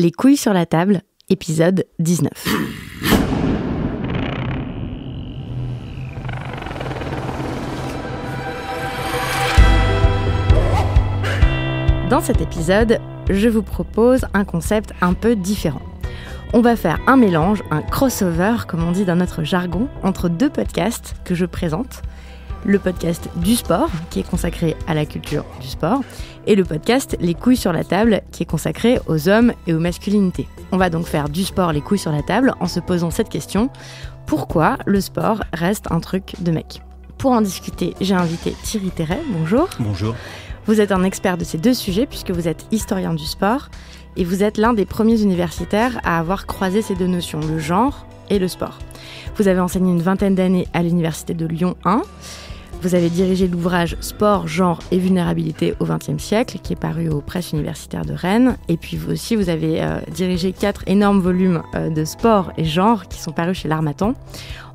Les couilles sur la table, épisode 19. Dans cet épisode, je vous propose un concept un peu différent. On va faire un mélange, un crossover, comme on dit dans notre jargon, entre deux podcasts que je présente le podcast du sport, qui est consacré à la culture du sport, et le podcast Les couilles sur la table, qui est consacré aux hommes et aux masculinités. On va donc faire du sport les couilles sur la table en se posant cette question, pourquoi le sport reste un truc de mec Pour en discuter, j'ai invité Thierry Terret, bonjour. Bonjour. Vous êtes un expert de ces deux sujets puisque vous êtes historien du sport et vous êtes l'un des premiers universitaires à avoir croisé ces deux notions, le genre et le sport. Vous avez enseigné une vingtaine d'années à l'université de Lyon 1 vous avez dirigé l'ouvrage Sport, genre et vulnérabilité au XXe siècle, qui est paru aux presses universitaires de Rennes. Et puis vous aussi, vous avez euh, dirigé quatre énormes volumes euh, de sport et genre qui sont parus chez l'Armatan.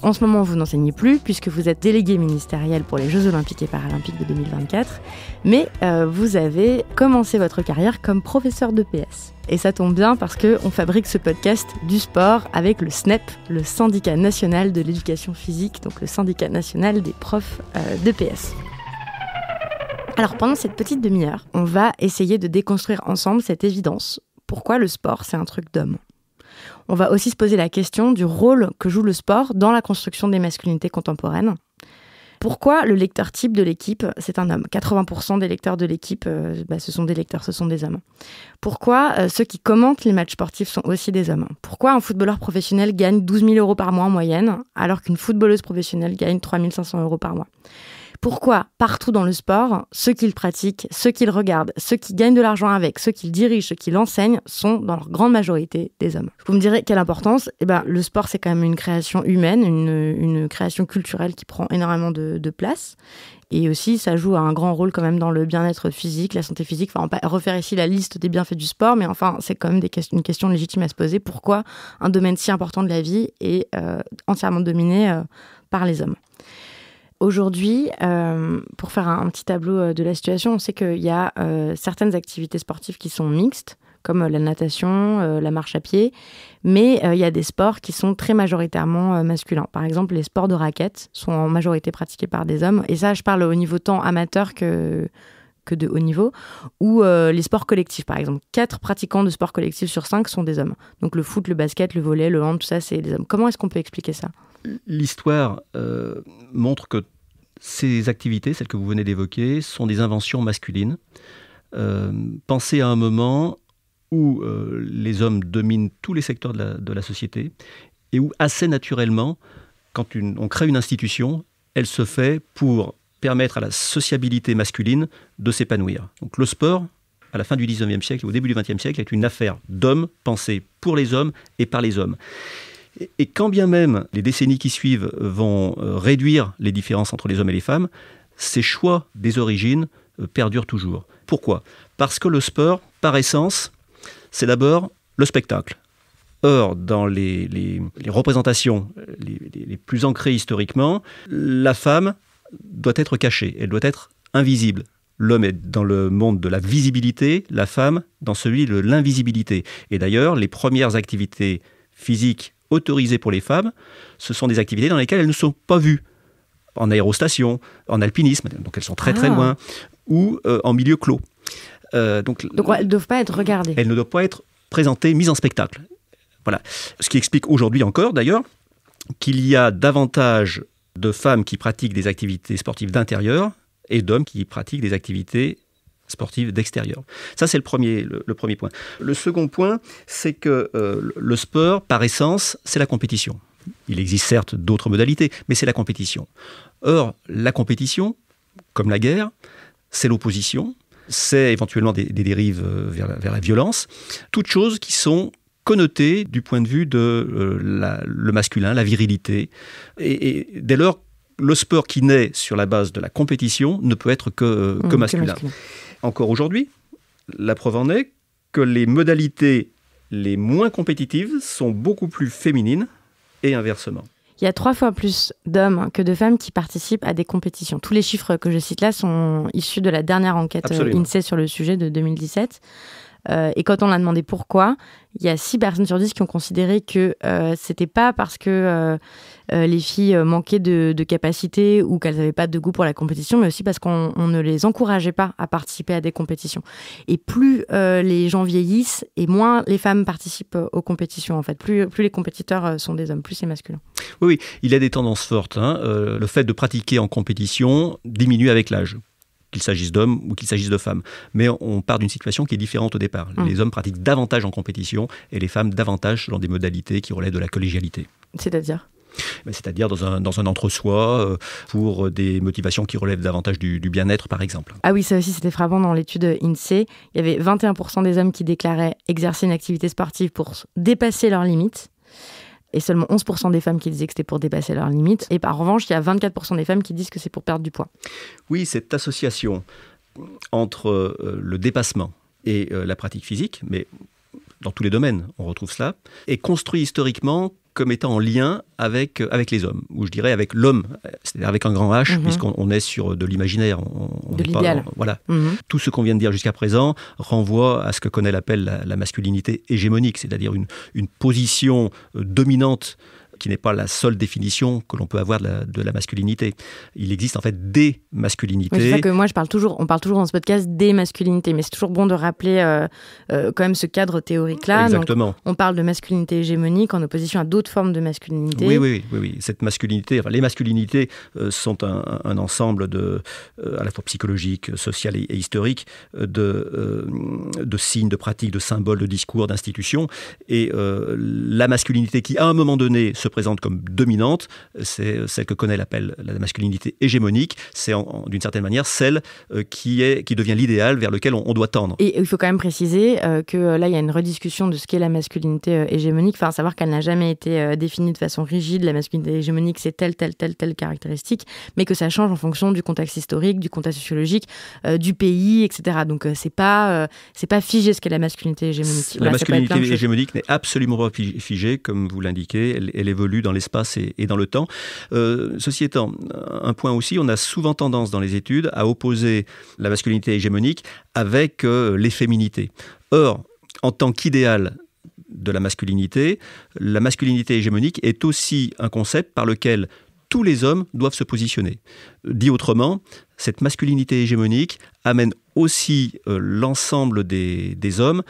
En ce moment, vous n'enseignez plus puisque vous êtes délégué ministériel pour les Jeux Olympiques et Paralympiques de 2024. Mais euh, vous avez commencé votre carrière comme professeur de PS. Et ça tombe bien parce qu'on fabrique ce podcast du sport avec le SNEP, le syndicat national de l'éducation physique, donc le syndicat national des profs euh, d'EPS. Alors pendant cette petite demi-heure, on va essayer de déconstruire ensemble cette évidence. Pourquoi le sport, c'est un truc d'homme On va aussi se poser la question du rôle que joue le sport dans la construction des masculinités contemporaines. Pourquoi le lecteur type de l'équipe, c'est un homme 80% des lecteurs de l'équipe, euh, bah, ce sont des lecteurs, ce sont des hommes. Pourquoi euh, ceux qui commentent les matchs sportifs sont aussi des hommes Pourquoi un footballeur professionnel gagne 12 000 euros par mois en moyenne, alors qu'une footballeuse professionnelle gagne 3 500 euros par mois pourquoi partout dans le sport, ceux qui pratiquent, ceux qui regardent, ceux qui gagnent de l'argent avec, ceux qui dirigent, ceux qui l'enseignent sont dans leur grande majorité des hommes Vous me direz quelle importance Eh ben, le sport, c'est quand même une création humaine, une, création culturelle qui prend énormément de, place. Et aussi, ça joue un grand rôle quand même dans le bien-être physique, la santé physique. Enfin, on va refaire ici la liste des bienfaits du sport, mais enfin, c'est quand même une question légitime à se poser. Pourquoi un domaine si important de la vie est euh, entièrement dominé euh, par les hommes Aujourd'hui, euh, pour faire un, petit tableau euh, de la situation, on sait qu'il y a euh, certaines activités sportives qui sont mixtes, comme la natation, la marche à pied, mais il y a des sports qui sont très majoritairement masculins. Par exemple, les sports de raquettes sont en majorité pratiqués par des hommes, et ça, je parle au niveau tant amateur que, que de haut niveau, ou euh, les sports collectifs, par exemple. Quatre pratiquants de sports collectifs sur cinq sont des hommes. Donc le foot, le basket, le volet, le hand, tout ça, c'est des hommes. Comment est-ce qu'on peut expliquer ça L'histoire euh, montre que ces activités, celles que vous venez d'évoquer, sont des inventions masculines. Euh, pensez à un moment où les hommes dominent tous les secteurs de la, société et où assez naturellement, quand on crée une institution, elle se fait pour permettre à la sociabilité masculine de s'épanouir. Donc le sport, à la fin du 19e siècle, au début du 20e siècle, est une affaire d'hommes pensée pour les hommes et par les hommes. Et, quand bien même les décennies qui suivent vont euh, réduire les différences entre les hommes et les femmes, ces choix des origines euh, perdurent toujours. Pourquoi Parce que le sport, par essence, c'est d'abord le spectacle. Or, dans les, représentations les, plus ancrées historiquement, la femme doit être cachée, elle doit être invisible. L'homme est dans le monde de la visibilité, la femme dans celui de l'invisibilité. Et d'ailleurs, les premières activités physiques autorisées pour les femmes, ce sont des activités dans lesquelles elles ne sont pas vues. En aérostation, en alpinisme, donc elles sont très très ah. loin, ou euh, en milieu clos. Euh, donc, donc elles ne doivent pas être regardées. Elles ne doivent pas être présentées, mises en spectacle. Voilà. Ce qui explique aujourd'hui encore, d'ailleurs, qu'il y a davantage de femmes qui pratiquent des activités sportives d'intérieur et d'hommes qui pratiquent des activités sportives d'extérieur. Ça, c'est le premier, le, premier point. Le second point, c'est que euh, le sport, par essence, c'est la compétition. Il existe certes d'autres modalités, mais c'est la compétition. Or, la compétition, comme la guerre, c'est l'opposition, c'est éventuellement des, dérives euh, vers vers la, violence, toutes choses qui sont connoté du point de vue de euh, le masculin, la virilité. Et, dès lors, le sport qui naît sur la base de la compétition ne peut être que, euh, mmh, masculin. Encore aujourd'hui, la preuve en est que les modalités les moins compétitives sont beaucoup plus féminines et inversement. Il y a trois fois plus d'hommes que de femmes qui participent à des compétitions. Tous les chiffres que je cite là sont issus de la dernière enquête euh, INSEE sur le sujet de 2017. Euh, et quand on l'a demandé pourquoi, il y a 6 personnes sur 10 qui ont considéré que ce euh, c'était pas parce que euh, les filles manquaient de, capacité ou qu'elles n'avaient pas de goût pour la compétition, mais aussi parce qu'on ne les encourageait pas à participer à des compétitions. Et plus les gens vieillissent et moins les femmes participent aux compétitions, en fait. Plus, les compétiteurs sont des hommes, plus c'est masculin. Oui, il y a des tendances fortes. Hein. le fait de pratiquer en compétition diminue avec l'âge qu'il s'agisse d'hommes ou qu'il s'agisse de femmes. Mais on part d'une situation qui est différente au départ. Mmh. Les hommes pratiquent davantage en compétition et les femmes davantage dans des modalités qui relèvent de la collégialité. C'est-à-dire eh ben, c'est-à-dire dans un, dans entre-soi euh, pour des motivations qui relèvent davantage du, du bien-être, par exemple. Ah oui, ça aussi, c'était frappant dans l'étude INSEE. Il y avait 21% des hommes qui déclaraient exercer une activité sportive pour dépasser leurs limites et seulement 11% des femmes qui disaient que c'était pour dépasser leurs limites. Et par revanche, il y a 24% des femmes qui disent que c'est pour perdre du poids. Oui, cette association entre euh, le dépassement et euh, la pratique physique, mais dans tous les domaines, on retrouve cela, est construite historiquement comme étant en lien avec, euh, avec les hommes, ou je dirais avec l'homme, c'est-à-dire avec un grand H, mhm. puisqu'on est sur de l'imaginaire. de Voilà. Mhm. Tout ce qu'on vient de dire jusqu'à présent renvoie à ce que Connell appelle la, la masculinité hégémonique, c'est-à-dire une, une position euh, dominante qui n'est pas la seule définition que l'on peut avoir de la, masculinité. Il existe en fait des masculinités. Oui, c'est que moi, je parle toujours, on parle toujours dans ce podcast des masculinités, mais c'est toujours bon de rappeler euh, euh, quand même ce cadre théorique-là. Exactement. on parle de masculinité hégémonique en opposition à d'autres formes de masculinité. Oui, oui, oui. oui. Cette masculinité, les masculinités euh, sont un, ensemble de, à la fois psychologique, social et, et historique, de, de signes, de pratiques, de symboles, de discours, d'institutions. Et la masculinité qui, à un moment donné, se présente comme dominante, c'est euh, celle que connaît appelle la masculinité hégémonique. C'est d'une certaine manière celle euh, qui, est, qui devient l'idéal vers lequel on, doit tendre. Et il faut quand même préciser euh, que là, il y a une rediscussion de ce qu'est la masculinité hégémonique, enfin, à savoir qu'elle n'a jamais été définie de façon rigide. La masculinité hégémonique, c'est telle, telle, telle, telle caractéristique, mais que ça change en fonction du contexte historique, du contexte sociologique, du pays, etc. Donc, c'est pas, c'est pas figé ce qu'est la masculinité hégémonique. La masculinité hégémonique n'est absolument pas figée, comme vous l'indiquez. Elle, elle évolue dans l'espace et, dans le temps. Euh, ceci étant, un point aussi, on a souvent tendance dans les études à opposer la masculinité hégémonique avec euh, les féminités. Or, en tant qu'idéal de la masculinité, la masculinité hégémonique est aussi un concept par lequel tous les hommes doivent se positionner. Dit autrement, cette masculinité hégémonique amène aussi euh, l'ensemble des, des, hommes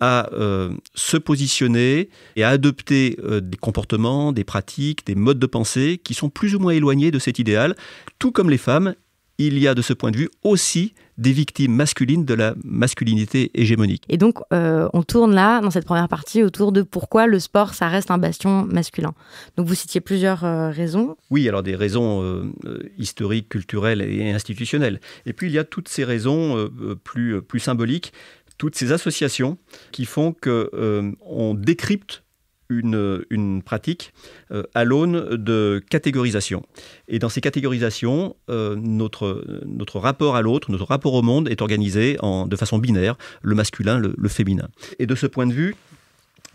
à euh, se positionner et à adopter euh, des comportements, des pratiques, des modes de pensée qui sont plus ou moins éloignés de cet idéal. Tout comme les femmes, il y a de ce point de vue aussi des victimes masculines de la masculinité hégémonique. Et donc, euh, on tourne là, dans cette première partie, autour de pourquoi le sport, ça reste un bastion masculin. Donc, vous citiez plusieurs raisons. Oui, alors des raisons historiques, culturelles et institutionnelles. Et puis, il y a toutes ces raisons plus, plus symboliques toutes ces associations qui font que euh, on décrypte une, pratique euh, à l'aune de catégorisation. Et dans ces catégorisations, euh, notre, notre rapport à l'autre, notre rapport au monde est organisé en, de façon binaire, le masculin, le, féminin. Et de ce point de vue,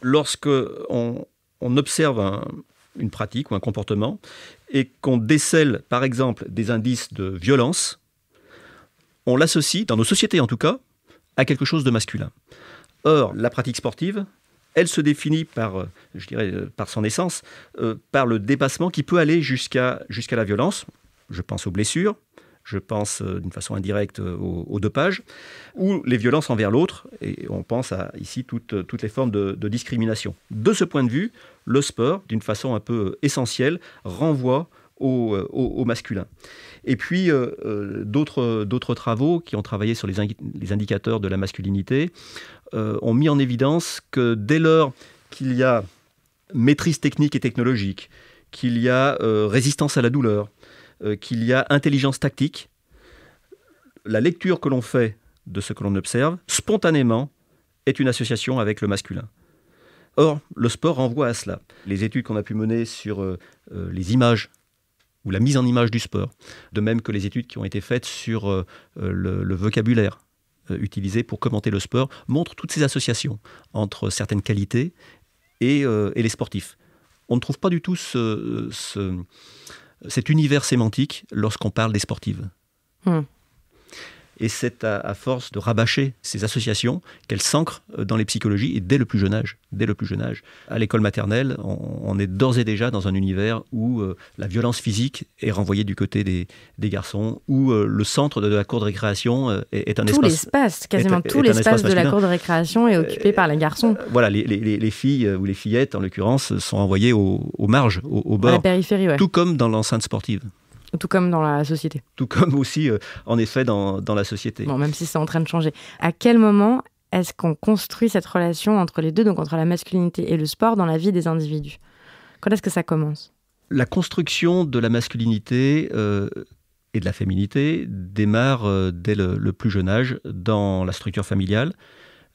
lorsque on, observe une pratique ou un comportement et qu'on décèle par exemple des indices de violence, on l'associe, dans nos sociétés en tout cas, à quelque chose de masculin. Or, la pratique sportive, elle se définit par, euh, je dirais, euh, par son essence, euh, par le dépassement qui peut aller jusqu'à la violence. Je pense aux blessures, je pense d'une façon indirecte au, dopage, ou les violences envers l'autre, et on pense à ici toutes, toutes les formes de, de, discrimination. De ce point de vue, le sport, d'une façon un peu essentielle, renvoie euh, au, masculin. Et puis, euh, euh d'autres travaux qui ont travaillé sur les, les indicateurs de la masculinité euh, ont mis en évidence que dès lors qu'il y a maîtrise technique et technologique, qu'il y a résistance à la douleur, qu'il y a intelligence tactique, la lecture que l'on fait de ce que l'on observe, spontanément, est une association avec le masculin. Or, le sport renvoie à cela. Les études qu'on a pu mener sur les images ou la mise en image du sport, de même que les études qui ont été faites sur euh, euh, le, vocabulaire euh, utilisé pour commenter le sport, montrent toutes ces associations entre certaines qualités et, les sportifs. On ne trouve pas du tout cet univers sémantique lorsqu'on parle des sportives. Hmm. Et c'est à, force de rabâcher ces associations qu'elles s'ancrent euh, dans les psychologies et dès le plus jeune âge. Dès le plus jeune âge. À l'école maternelle, on, est d'ores et déjà dans un univers où euh, la violence physique est renvoyée du côté des, garçons, où euh, le centre de, la cour de récréation est, un espace. Tout l'espace, quasiment tout l'espace de la cour de récréation est occupé par les garçons. Voilà, les, filles ou les fillettes, en l'occurrence, sont envoyées aux, marges, au bord, À la périphérie, Tout comme dans l'enceinte sportive. Tout comme dans la société. Tout comme aussi, euh, en effet, dans, la société. Bon, même si c'est en train de changer. À quel moment est-ce qu'on construit cette relation entre les deux, donc entre la masculinité et le sport, dans la vie des individus Quand est-ce que ça commence La construction de la masculinité euh, et de la féminité démarre euh, dès le, plus jeune âge dans la structure familiale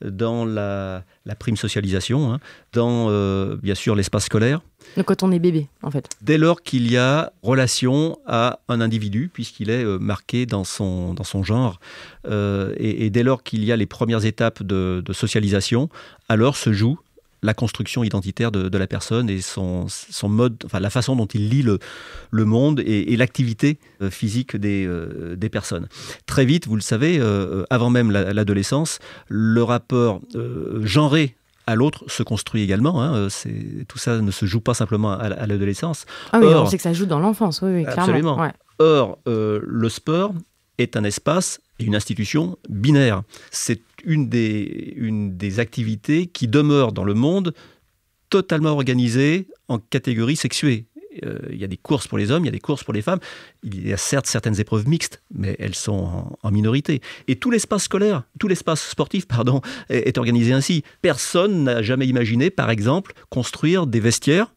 dans la, prime socialisation, hein, dans euh, bien sûr l'espace scolaire. quand on est bébé, en fait. Dès lors qu'il y a relation à un individu, puisqu'il est euh, marqué dans son, dans son genre, euh, et, dès lors qu'il y a les premières étapes de socialisation, alors se joue la construction identitaire de, la personne et son, son, mode, enfin la façon dont il lit le, le monde et, l'activité euh, physique des, euh, des, personnes. Très vite, vous le savez, euh, avant même l'adolescence, le rapport genré à l'autre se construit également. Hein. tout ça ne se joue pas simplement à, l'adolescence. Ah Or, on sait que ça joue dans l'enfance, oui, clairement. Absolument. Or, le sport est un espace et une institution binaire. C'est une des, une des activités qui demeure dans le monde totalement organisée en catégories sexuées. Euh, il y a des courses pour les hommes, il y a des courses pour les femmes. Il y a certes certaines épreuves mixtes, mais elles sont en, minorité. Et tout l'espace scolaire, tout l'espace sportif, pardon, est, est organisé ainsi. Personne n'a jamais imaginé, par exemple, construire des vestiaires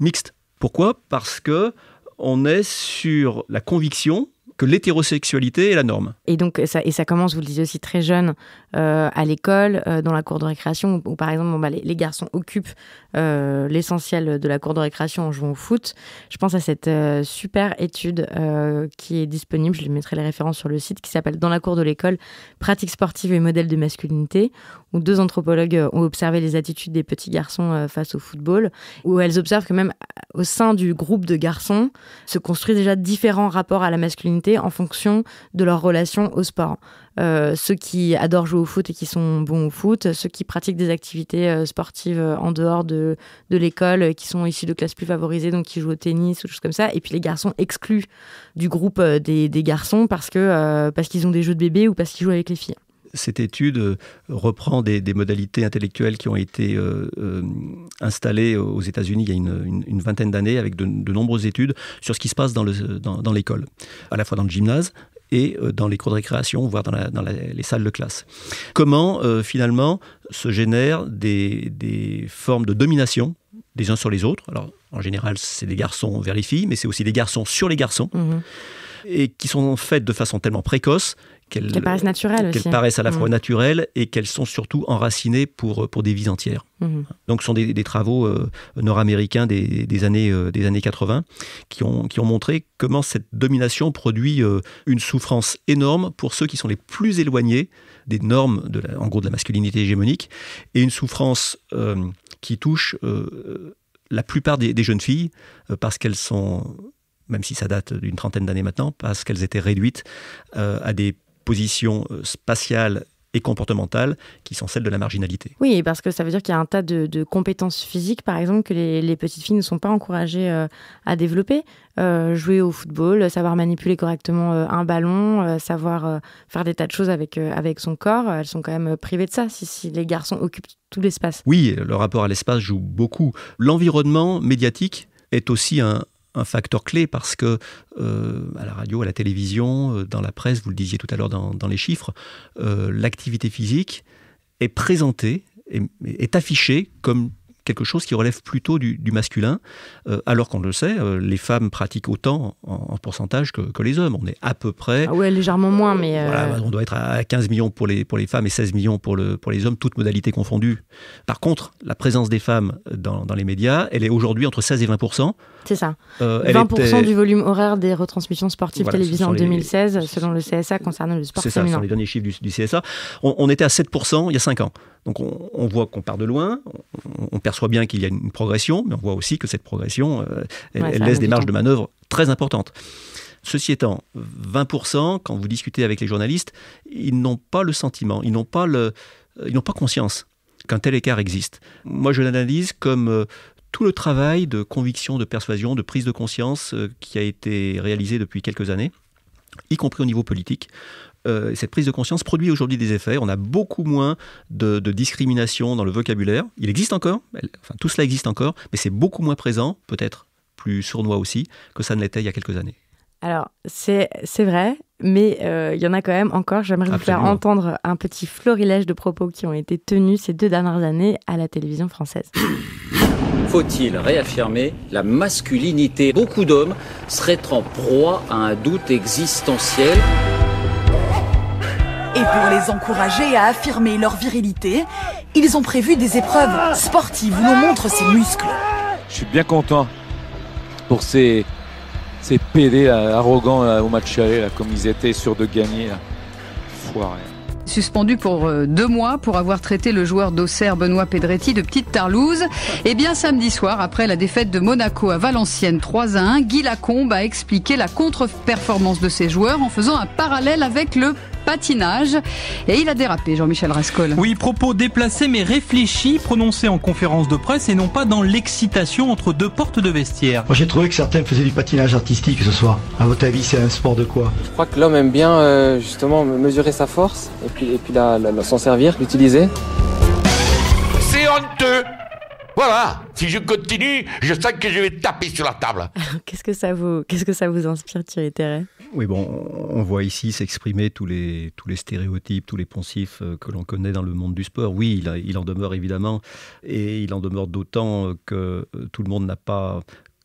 mixtes. Pourquoi Parce que on est sur la conviction l'hétérosexualité est la norme. Et donc, ça, et ça commence, vous le disiez aussi, très jeune, euh, à l'école, euh, dans la cour de récréation, où, par exemple, bah, les, garçons occupent euh, l'essentiel de la cour de récréation en jouant au foot. Je pense à cette euh, super étude euh, qui est disponible, je lui mettrai les références sur le site, qui s'appelle Dans la cour de l'école, pratiques sportives et modèles de masculinité, où deux anthropologues ont observé les attitudes des petits garçons face au football, où elles observent que même au sein du groupe de garçons se construisent déjà différents rapports à la masculinité en fonction de leur relation au sport. Euh, ceux qui adorent jouer au foot et qui sont bons au foot, ceux qui pratiquent des activités euh, sportives euh, en dehors de, de l'école, qui sont issus de classes plus favorisées, donc qui jouent au tennis ou choses comme ça, et puis les garçons exclus du groupe des, des garçons parce parce qu'ils ont des jeux de bébé ou parce qu'ils jouent avec les filles cette étude reprend des, modalités intellectuelles qui ont été installées aux États-Unis il y a une, une, vingtaine d'années avec de, nombreuses études sur ce qui se passe dans l'école, dans, à la fois dans le gymnase, et euh, dans les cours de récréation, voire dans, les salles de classe. Comment euh, finalement se génèrent des, formes de domination des uns sur les autres Alors en général, c'est des garçons vers les filles, mais c'est aussi des garçons sur les garçons. Mhm et qui sont faites de façon tellement précoce qu'elles paraissent naturelles qu'elles paraissent à la fois mm. naturelles et qu'elles sont surtout enracinées pour, euh, pour des vies entières. Mm-hmm. Donc ce sont des, travaux euh, nord-américains des, des, années, euh, des années 80 qui ont, qui ont montré comment cette domination produit une souffrance énorme pour ceux qui sont les plus éloignés des normes, de la, en gros de la masculinité hégémonique, et une souffrance qui touche la plupart des, des jeunes filles parce qu'elles sont même si ça date d'une trentaine d'années maintenant, parce qu'elles étaient réduites euh, à des positions euh, spatiales et comportementales qui sont celles de la marginalité. Oui, parce que ça veut dire qu'il y a un tas de, compétences physiques, par exemple, que les, petites filles ne sont pas encouragées euh, à développer. jouer au football, savoir manipuler correctement un ballon, savoir faire des tas de choses avec, avec son corps, elles sont quand même privées de ça si, si les garçons occupent tout l'espace. Oui, le rapport à l'espace joue beaucoup. L'environnement médiatique est aussi un, un facteur clé parce que euh, à la radio, à la télévision, euh, dans la presse, vous le disiez tout à l'heure dans, les chiffres, euh, l'activité physique est présentée, est, affichée comme quelque chose qui relève plutôt du, masculin, alors qu'on le sait, les femmes pratiquent autant en, pourcentage que, les hommes. On est à peu près... Ah ouais, légèrement moins, mais... on doit être à 15 millions pour les, pour les femmes et 16 millions pour, le, pour les hommes, toutes modalités confondues. Par contre, la présence des femmes dans, dans les médias, elle est aujourd'hui entre 16 et 20 c'est ça. 20% euh, du volume horaire des retransmissions sportives télévisées en 2016, selon le CSA concernant le sport féminin. C'est ça, ce sont les derniers chiffres du, CSA. On, était à 7% il y a 5 ans. Donc on, voit qu'on part de loin, on, perçoit bien qu'il y a une progression, mais on voit aussi que cette progression, euh, elle, laisse des marges hein. de manœuvre très importantes. Ceci étant, 20%, quand vous discutez avec les journalistes, ils n'ont pas le sentiment, ils n'ont pas, euh, ils n'ont pas conscience qu'un tel écart existe. Moi, je l'analyse comme tout le travail de conviction, de persuasion, de prise de conscience euh, qui a été réalisé depuis quelques années, y compris au niveau politique. Euh, cette prise de conscience produit aujourd'hui des effets. On a beaucoup moins de, discrimination dans le vocabulaire. Il existe encore, enfin tout cela existe encore, mais c'est beaucoup moins présent, peut-être plus sournois aussi, que ça ne l'était il y a quelques années. Alors, c'est vrai, mais euh, il y en a quand même encore. J'aimerais vous faire entendre un petit florilège de propos qui ont été tenus ces deux dernières années à la télévision française. Faut-il réaffirmer la masculinité Beaucoup d'hommes seraient en proie à un doute existentiel. Et pour les encourager à affirmer leur virilité, ils ont prévu des épreuves sportives où l'on montre ses muscles. Je suis bien content pour ces ces PD arrogants au match aller, là, comme ils étaient sûrs de gagner. Foiré. Suspendu pour euh, deux mois pour avoir traité le joueur d'Auxerre Benoît Pedretti de petite tarlouse. Et eh bien samedi soir, après la défaite de Monaco à Valenciennes 3 1, Guy Lacombe a expliqué la contre-performance de ses joueurs en faisant un parallèle avec le patinage. Et il a dérapé, Jean-Michel Rascol. Oui, propos déplacés mais réfléchis, prononcés en conférence de presse et non pas dans l'excitation entre deux portes de vestiaire. Moi J'ai trouvé que certains faisaient du patinage artistique ce soir. À votre avis, c'est un sport de quoi Je crois que l'homme aime bien euh, justement mesurer sa force et puis, et puis s'en servir, l'utiliser. C'est honteux voilà. Si je continue, je sens que je vais taper sur la table. qu'est-ce que ça vous, qu'est-ce que ça vous inspire, Thierry Terret Oui, bon, on voit ici s'exprimer tous les tous les stéréotypes, tous les poncifs euh, que l'on connaît dans le monde du sport. Oui, il, il en demeure évidemment, et il en demeure d'autant euh, que euh, tout le monde n'a pas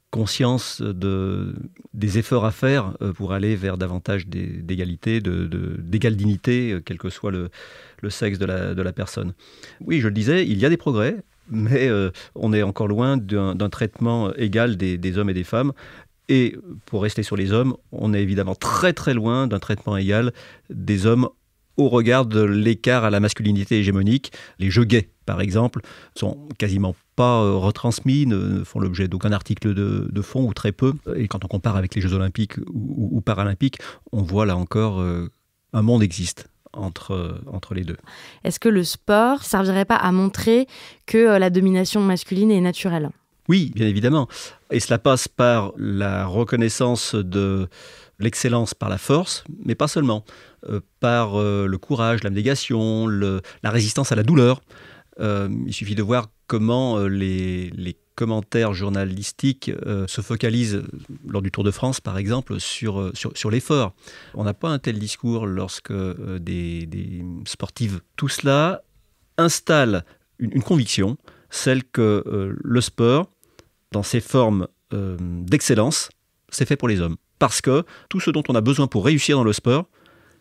conscience de, des efforts à faire pour aller vers davantage d'égalité, d'égal dignité, quel que soit le, sexe de la personne. Oui, je le disais, il y a des progrès, mais euh, on est encore loin d'un traitement égal des, hommes et des femmes. Et pour rester sur les hommes, on est évidemment très très loin d'un traitement égal des hommes au regard de l'écart à la masculinité hégémonique. Les jeux gays, par exemple, sont quasiment pas euh, retransmis, ne font l'objet d'aucun article de, fond ou très peu. Et quand on compare avec les Jeux olympiques ou, paralympiques, on voit là encore euh, un monde existe entre, entre les deux. Est-ce que le sport servirait pas à montrer que euh, la domination masculine est naturelle Oui, bien évidemment. Et cela passe par la reconnaissance de l'excellence par la force, mais pas seulement, euh, par euh, le courage, l'abnégation, la résistance à la douleur. il suffit de voir comment les, les commentaires journalistiques euh, se focalisent, euh, lors du Tour de France par exemple, euh, sur, sur, l'effort. On n'a pas un tel discours lorsque des, sportives, tout cela installe une, conviction, celle que le sport, dans ses formes d'excellence, c'est fait pour les hommes. Parce que tout ce dont on a besoin pour réussir dans le sport,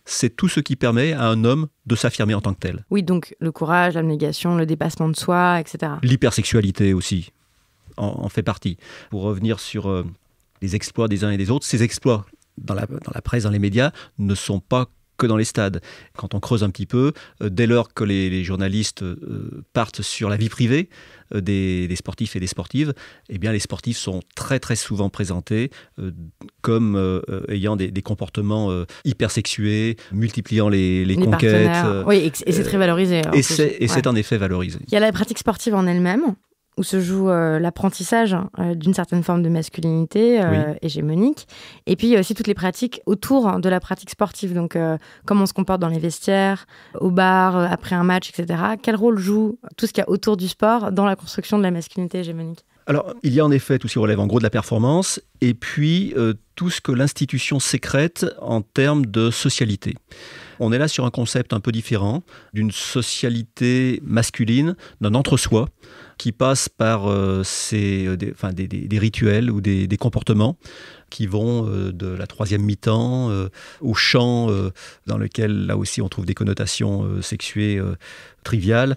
c'est tout ce qui permet à un homme de s'affirmer en tant que tel. Oui, donc le courage, l'abnégation, le dépassement de soi, etc. L'hypersexualité aussi en, fait partie. Pour revenir sur euh, les exploits des uns et des autres, ces exploits dans la, presse, dans les médias, ne sont pas que dans les stades. Quand on creuse un petit peu, euh, dès lors que les, journalistes euh, partent sur la vie privée des, sportifs et des sportives, eh bien les sportifs sont très très souvent présentés comme ayant des, comportements hypersexués, multipliant les, conquêtes. oui, et c'est très valorisé. Et c'est en effet valorisé. Il y a la pratique sportive en elle-même, où se joue euh, l'apprentissage hein, euh, d'une certaine forme de masculinité euh, hégémonique. Et puis, il y a aussi toutes les pratiques autour hein, de la pratique sportive. Donc, comment on se comporte dans les vestiaires, au bar, après un match, etc. Quel rôle joue tout ce qu'il y a autour du sport dans la construction de la masculinité hégémonique alors, il y a en effet tout ce qui relève en gros de la performance et puis tout ce que l'institution sécrète en termes de socialité. On est là sur un concept un peu différent d'une socialité masculine, d'un entre-soi qui passe par euh, ces, euh, des, rituels ou des, comportements qui vont euh, de la troisième mi-temps au champ dans lequel là aussi on trouve des connotations sexuées triviales,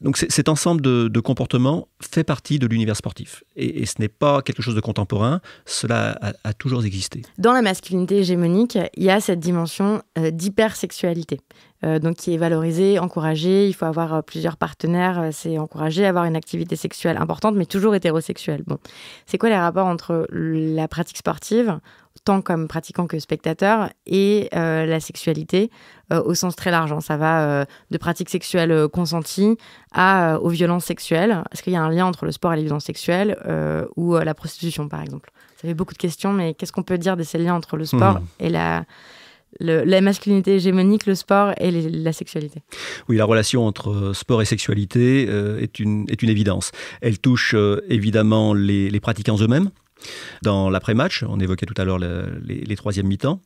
donc cet ensemble de, comportements fait partie de l'univers sportif. Et, ce n'est pas quelque chose de contemporain, cela a, toujours existé. Dans la masculinité hégémonique, il y a cette dimension euh, d'hypersexualité, euh, donc qui est valorisée, encouragée, il faut avoir euh, plusieurs partenaires, c'est encouragé avoir une activité sexuelle importante, mais toujours hétérosexuelle. Bon. C'est quoi les rapports entre la pratique sportive, tant comme pratiquant que spectateur, et euh, la sexualité euh, au sens très large. Hein. Ça va euh, de pratiques sexuelles consenties à, aux violences sexuelles. Est-ce qu'il y a un lien entre le sport et les violences sexuelles ou la prostitution, par exemple Ça fait beaucoup de questions, mais qu'est-ce qu'on peut dire de ces liens entre le sport hmm. et la, la masculinité hégémonique, le sport et la sexualité. Oui, la relation entre sport et sexualité est, une, est une évidence. Elle touche évidemment les pratiquants eux-mêmes, dans l'après-match, on évoquait tout à l'heure les, troisièmes mi-temps.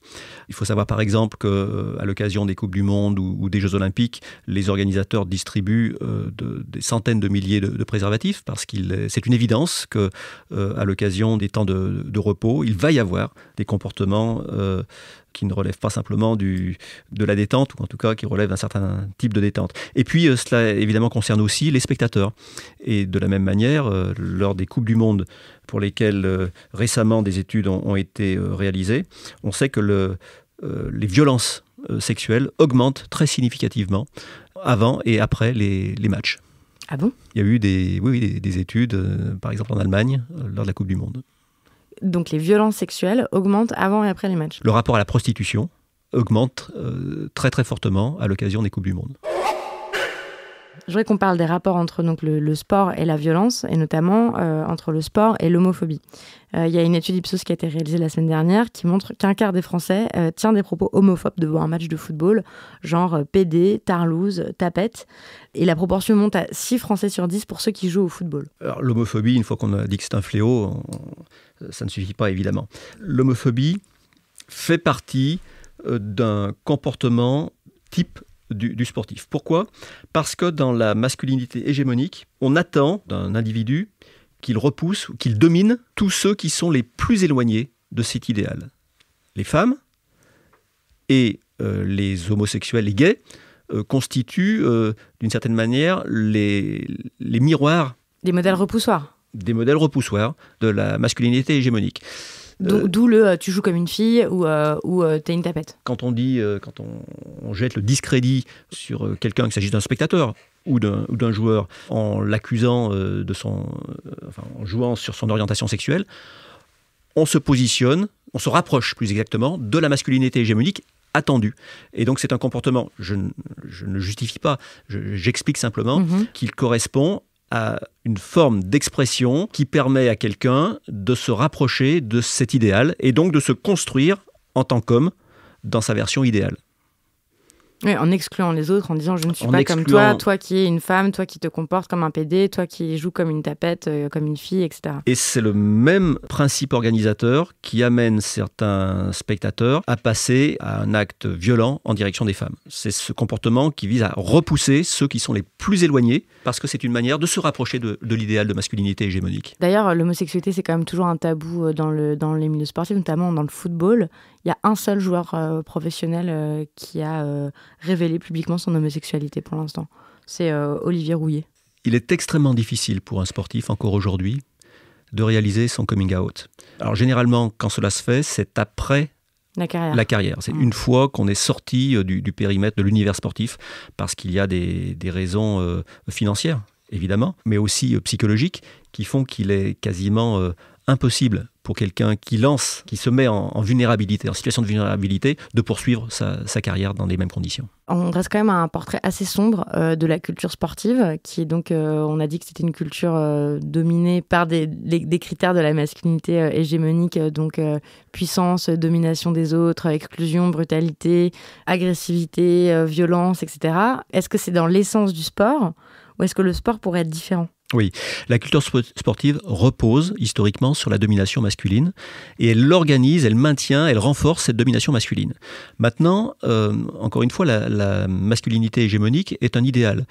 Il faut savoir par exemple qu'à euh, l'occasion des coupes du monde ou, des Jeux olympiques, les organisateurs distribuent euh, des centaines de milliers de, préservatifs parce qu'il c'est une évidence que euh, à l'occasion des temps de, repos, il va y avoir des comportements qui ne relève pas simplement du, de la détente, ou en tout cas qui relève d'un certain type de détente. Et puis euh, cela évidemment concerne aussi les spectateurs. Et de la même manière, euh, lors des Coupes du Monde pour lesquelles euh, récemment des études ont, été réalisées, on sait que le, les violences sexuelles augmentent très significativement avant et après les, les matchs. Ah bon Il y a eu des, oui, des, études, par exemple en Allemagne, lors de la Coupe du Monde donc les violences sexuelles, augmentent avant et après les matchs. Le rapport à la prostitution augmente euh, très très fortement à l'occasion des Coupes du Monde. Je voudrais qu'on parle des rapports entre donc, le, sport et la violence, et notamment euh, entre le sport et l'homophobie. Euh, il y a une étude Ipsos qui a été réalisée la semaine dernière qui montre qu'un quart des Français euh, tient des propos homophobes devant un match de football, genre PD, tarlouse, tapette. Et la proportion monte à 6 Français sur 10 pour ceux qui jouent au football. Alors, l'homophobie, une fois qu'on a dit que c'est un fléau, ça ne suffit pas évidemment. L'homophobie fait partie d'un comportement type du, sportif. Pourquoi Parce que dans la masculinité hégémonique, on attend d'un individu qu'il repousse ou qu'il domine tous ceux qui sont les plus éloignés de cet idéal. Les femmes et euh, les homosexuels, les gays, euh, constituent euh, d'une certaine manière les, les miroirs. Des modèles repoussoirs. Des modèles repoussoirs de la masculinité hégémonique. Euh, d'où le euh, tu joues comme une fille ou, euh, ou t'es une tapette. Quand on dit, quand on, jette le discrédit sur quelqu'un, qu'il s'agisse d'un spectateur ou d'un joueur, en l'accusant de son, en jouant sur son orientation sexuelle, on se positionne, on se rapproche plus exactement de la masculinité hégémonique attendue. Et donc c'est un comportement, je, ne justifie pas, j'explique simplement, mm-hmm. qu'il correspond à une forme d'expression qui permet à quelqu'un de se rapprocher de cet idéal et donc de se construire en tant qu'homme dans sa version idéale. Oui, en excluant les autres, en disant je ne suis pas comme toi, toi qui es une femme, toi qui te comportes comme un PD, toi qui joues comme une tapette, euh, comme une fille, etc. Et c'est le même principe organisateur qui amène certains spectateurs à passer à un acte violent en direction des femmes. C'est ce comportement qui vise à repousser ceux qui sont les plus éloignés, parce que c'est une manière de se rapprocher de, l'idéal de masculinité hégémonique. D'ailleurs, l'homosexualité, c'est quand même toujours un tabou euh, dans, le, dans les milieux sportifs, notamment dans le football. Il y a un seul joueur euh, professionnel euh, qui a euh, révélé publiquement son homosexualité pour l'instant. C'est Olivier Rouillet. Il est extrêmement difficile pour un sportif, encore aujourd'hui, de réaliser son coming out. Alors généralement, quand cela se fait, c'est après la carrière. C'est mm. une fois qu'on est sorti du, périmètre de l'univers sportif, parce qu'il y a des, raisons financières, évidemment, mais aussi psychologiques, qui font qu'il est quasiment impossible pour quelqu'un qui lance, qui se met en, vulnérabilité, en situation de vulnérabilité, de poursuivre sa, carrière dans les mêmes conditions. On reste quand même à un portrait assez sombre euh, de la culture sportive, qui est donc, euh, on a dit que c'était une culture euh, dominée par des, critères de la masculinité hégémonique, donc puissance, domination des autres, exclusion, brutalité, agressivité, violence, etc. Est-ce que c'est dans l'essence du sport ou est-ce que le sport pourrait être différent oui, la culture sportive repose historiquement sur la domination masculine et elle l'organise, elle maintient, elle renforce cette domination masculine. Maintenant, euh, encore une fois, la, masculinité hégémonique est un idéal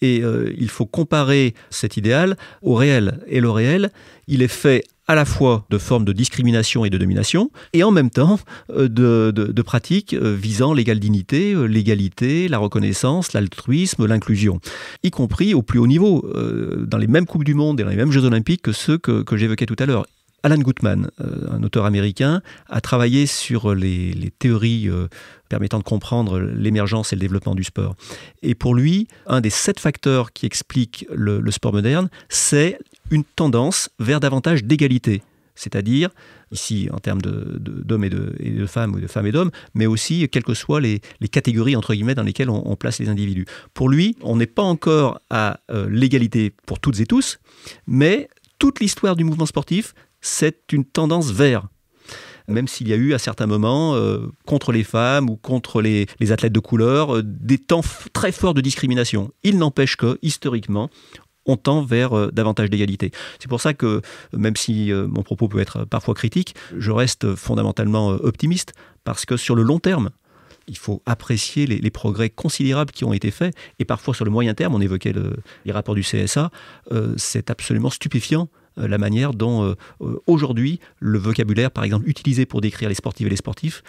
et euh, il faut comparer cet idéal au réel. Et le réel, il est fait à la fois de formes de discrimination et de domination, et en même temps euh, de, pratiques euh, visant l'égal dignité, euh, l'égalité, la reconnaissance, l'altruisme, l'inclusion, y compris au plus haut niveau, dans les mêmes Coupes du Monde et dans les mêmes Jeux olympiques que ceux que, j'évoquais tout à l'heure. Alan Gutman, un auteur américain, a travaillé sur les, théories permettant de comprendre l'émergence et le développement du sport. Et pour lui, un des sept facteurs qui expliquent le sport moderne, c'est une tendance vers davantage d'égalité. C'est-à-dire, ici en termes d'hommes de, et, de, femmes, ou de femmes et d'hommes, mais aussi quelles que soient les, catégories entre guillemets dans lesquelles on, place les individus. Pour lui, on n'est pas encore à euh, l'égalité pour toutes et tous, mais toute l'histoire du mouvement sportif, c'est une tendance vers même s'il y a eu à certains moments, euh, contre les femmes ou contre les, athlètes de couleur, euh, des temps très forts de discrimination. Il n'empêche que, historiquement, on tend vers euh, davantage d'égalité. C'est pour ça que, même si euh, mon propos peut être parfois critique, je reste fondamentalement euh, optimiste, parce que sur le long terme, il faut apprécier les, progrès considérables qui ont été faits. Et parfois, sur le moyen terme, on évoquait les rapports du CSA, c'est absolument stupéfiant la manière dont aujourd'hui le vocabulaire, par exemple, utilisé pour décrire les sportives et les sportifs,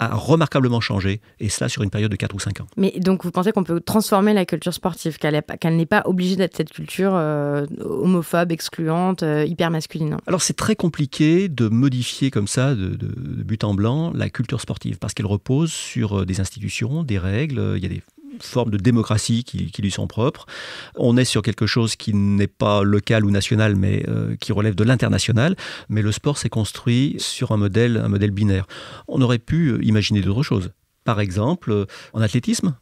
a remarquablement changé, et cela sur une période de 4 ou 5 ans. Mais donc vous pensez qu'on peut transformer la culture sportive, qu'elle n'est pas obligée d'être cette culture euh, homophobe, excluante, euh, hyper masculine hein Alors c'est très compliqué de modifier comme ça, de, de but en blanc, la culture sportive, parce qu'elle repose sur euh, des institutions, des règles, il y a des forme de démocratie qui, lui sont propres. On est sur quelque chose qui n'est pas local ou national, mais euh, qui relève de l'international. Mais le sport s'est construit sur un modèle, un modèle binaire. On aurait pu imaginer d'autres choses. Par exemple, euh, en athlétisme,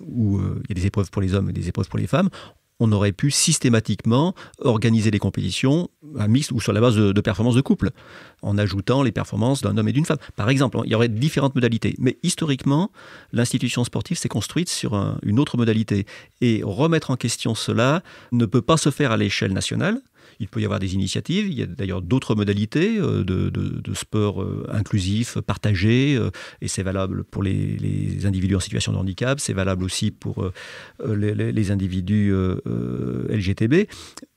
où euh, il y a des épreuves pour les hommes et des épreuves pour les femmes, on aurait pu systématiquement organiser les compétitions à euh, mixte ou sur la base de, performances de couple, en ajoutant les performances d'un homme et d'une femme. Par exemple, il y aurait différentes modalités. Mais historiquement, l'institution sportive s'est construite sur une autre modalité. Et remettre en question cela ne peut pas se faire à l'échelle nationale il peut y avoir des initiatives, il y a d'ailleurs d'autres modalités euh, de, sport euh, inclusif, partagé, euh, et c'est valable pour les, individus en situation de handicap, c'est valable aussi pour les, individus LGTB,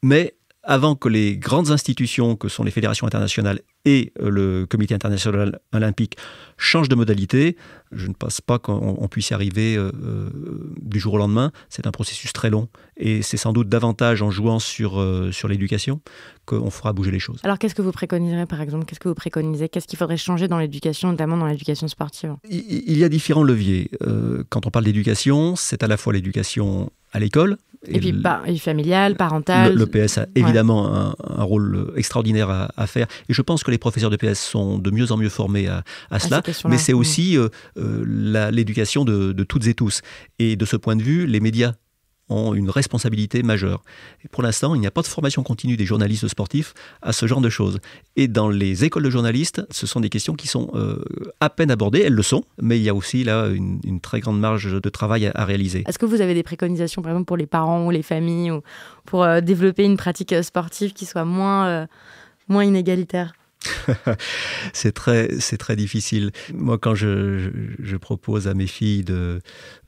mais avant que les grandes institutions, que sont les fédérations internationales et euh, le comité international olympique, changent de modalité. Je ne pense pas qu'on puisse y arriver euh, euh, du jour au lendemain. C'est un processus très long. Et c'est sans doute davantage en jouant sur, sur l'éducation qu'on fera bouger les choses. Alors qu'est-ce que vous préconiserez par exemple Qu'est-ce que vous préconisez Qu'est-ce qu'il faudrait changer dans l'éducation, notamment dans l'éducation sportive il, y a différents leviers. quand on parle d'éducation, c'est à la fois l'éducation à l'école, et, puis familial, parental. Le, bah, PS a évidemment un, rôle extraordinaire à, faire. Et je pense que les professeurs de PS sont de mieux en mieux formés à, cela. mais c'est aussi euh, euh, l'éducation de toutes et tous. Et de ce point de vue, les médias ont une responsabilité majeure. pour l'instant, il n'y a pas de formation continue des journalistes sportifs à ce genre de choses. Et dans les écoles de journalistes, ce sont des questions qui sont euh, à peine abordées, elles le sont, mais il y a aussi là une, très grande marge de travail à, réaliser. Est-ce que vous avez des préconisations, par exemple, pour les parents ou les familles, ou pour euh, développer une pratique euh, sportive qui soit moins, moins inégalitaire c'est très, c'est très difficile. Moi, quand je, propose à mes filles euh,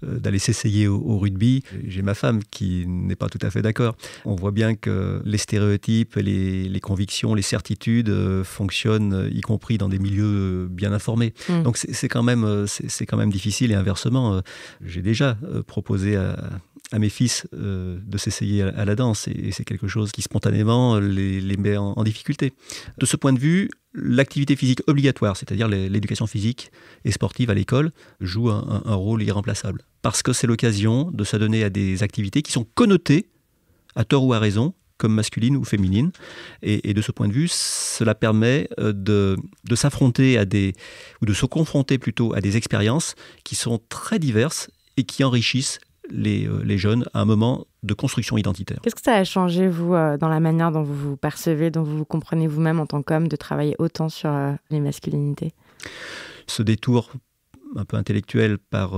d'aller s'essayer au, rugby, j'ai ma femme qui n'est pas tout à fait d'accord. On voit bien que les stéréotypes, les, convictions, les certitudes euh, fonctionnent, euh, y compris dans des milieux bien informés. Mm. Donc c'est, quand même, c'est, quand même difficile. Et inversement, j'ai déjà proposé à à mes fils euh, de s'essayer à la danse et, c'est quelque chose qui spontanément les, met en, difficulté. De ce point de vue, l'activité physique obligatoire, c'est-à-dire l'éducation physique et sportive à l'école, joue un, rôle irremplaçable parce que c'est l'occasion de s'adonner à des activités qui sont connotées à tort ou à raison comme masculine ou féminine Et, de ce point de vue, cela permet euh, de, de s'affronter à des, ou de se confronter plutôt à des expériences qui sont très diverses et qui enrichissent euh, les, jeunes à un moment de construction identitaire. Qu'est-ce que ça a changé, vous, euh, dans la manière dont vous vous percevez, dont vous vous comprenez vous-même en tant qu'homme, de travailler autant sur euh, les masculinités Ce détour un peu intellectuel par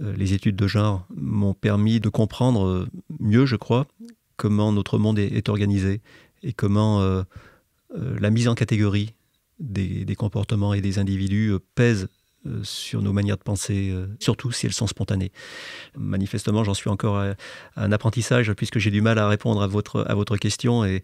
les études de genre m'ont permis de comprendre mieux, je crois, comment notre monde est, organisé et comment la mise en catégorie des, des, comportements et des individus pèse euh, sur nos manières de penser, euh, surtout si elles sont spontanées. Manifestement, j'en suis encore à, un apprentissage puisque j'ai du mal à répondre à votre, à votre question et,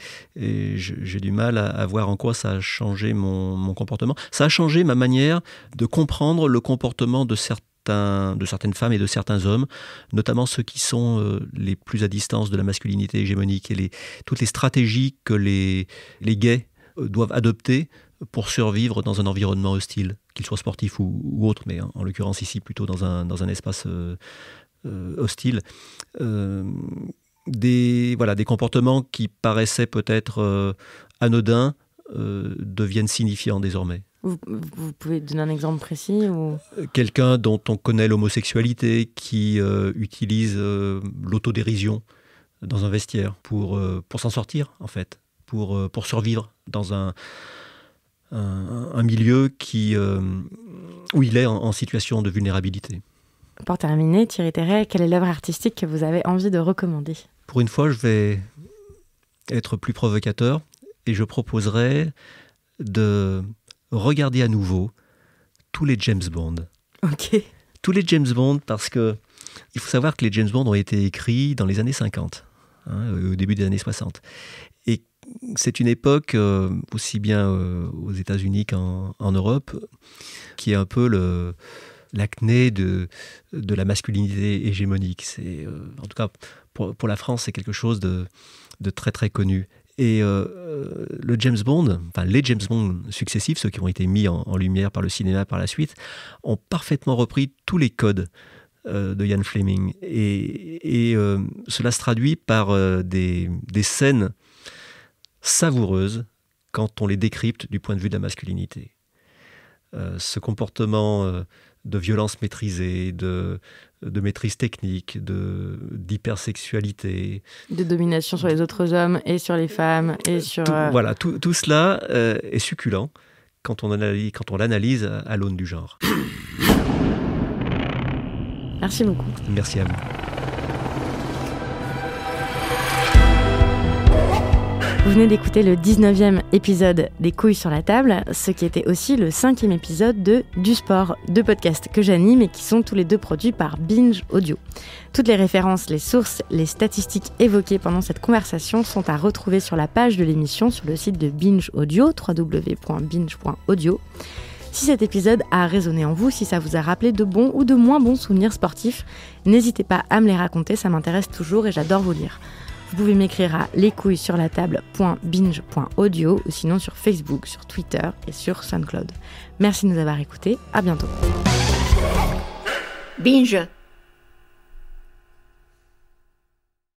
j'ai du mal à, voir en quoi ça a changé mon, comportement. Ça a changé ma manière de comprendre le comportement de certains de certaines femmes et de certains hommes, notamment ceux qui sont euh, les plus à distance de la masculinité hégémonique et toutes les stratégies que les, gays doivent adopter pour survivre dans un environnement hostile, qu'il soit sportif ou, autre, mais en, l'occurrence ici plutôt dans un, dans un espace euh, euh, hostile. Euh, des, voilà, des comportements qui paraissaient peut-être anodins deviennent signifiants désormais. Vous, vous, pouvez donner un exemple précis Quelqu'un dont on connaît l'homosexualité, qui utilise l'autodérision dans un vestiaire pour, pour s'en sortir, en fait, pour, pour survivre dans un, un, milieu qui, euh, où il est en, situation de vulnérabilité. Pour terminer, Thierry Terret, quelle est l'œuvre artistique que vous avez envie de recommander Pour une fois, je vais être plus provocateur et je proposerai de regarder à nouveau tous les James Bond. Ok. Tous les James Bond parce que il faut savoir que les James Bond ont été écrits dans les années 50, hein, au début des années 60 c'est une époque, euh, aussi bien euh, aux États-Unis qu'en Europe, qui est un peu le, l'acné de, la masculinité hégémonique. C'est, euh, en tout cas, pour, la France, c'est quelque chose de, très très connu. Et le James Bond, enfin les James Bond successifs, ceux qui ont été mis en, lumière par le cinéma par la suite, ont parfaitement repris tous les codes de Ian Fleming. Et, cela se traduit par des, des, scènes savoureuses quand on les décrypte du point de vue de la masculinité. Euh, ce comportement euh, de violence maîtrisée, de, maîtrise technique, d'hypersexualité. De domination sur les autres hommes et sur les femmes et euh, sur... Voilà, tout, cela est succulent quand on, on l'analyse à l'aune du genre. Merci beaucoup. Merci à vous. Vous venez d'écouter le 19e épisode des couilles sur la table, ce qui était aussi le 5 cinquième épisode de Du Sport, deux podcasts que j'anime et qui sont tous les deux produits par Binge Audio. Toutes les références, les sources, les statistiques évoquées pendant cette conversation sont à retrouver sur la page de l'émission sur le site de Binge Audio, www.binge.audio. Si cet épisode a résonné en vous, si ça vous a rappelé de bons ou de moins bons souvenirs sportifs, n'hésitez pas à me les raconter, ça m'intéresse toujours et j'adore vous lire. Vous pouvez m'écrire à lescouillesurlatable.binge.audio ou sinon sur Facebook, sur Twitter et sur SoundCloud. Merci de nous avoir écoutés. À bientôt. Binge